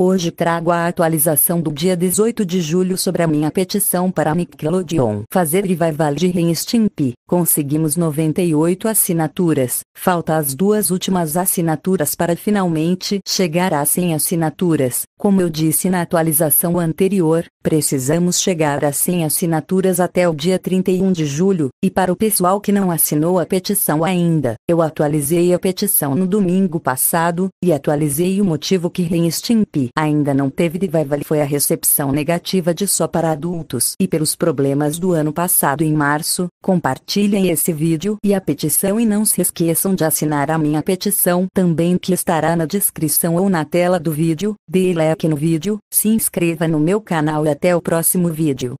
Hoje trago a atualização do dia 18 de julho sobre a minha petição para Nickelodeon fazer revival de Ren Conseguimos 98 assinaturas, falta as duas últimas assinaturas para finalmente chegar a 100 assinaturas. Como eu disse na atualização anterior, precisamos chegar a 100 assinaturas até o dia 31 de julho, e para o pessoal que não assinou a petição ainda, eu atualizei a petição no domingo passado, e atualizei o motivo que Ren ainda não teve revival foi a recepção negativa de Só para Adultos e pelos problemas do ano passado em março. Compartilhem esse vídeo e a petição e não se esqueçam de assinar a minha petição também que estará na descrição ou na tela do vídeo. Dê like no vídeo, se inscreva no meu canal e até o próximo vídeo.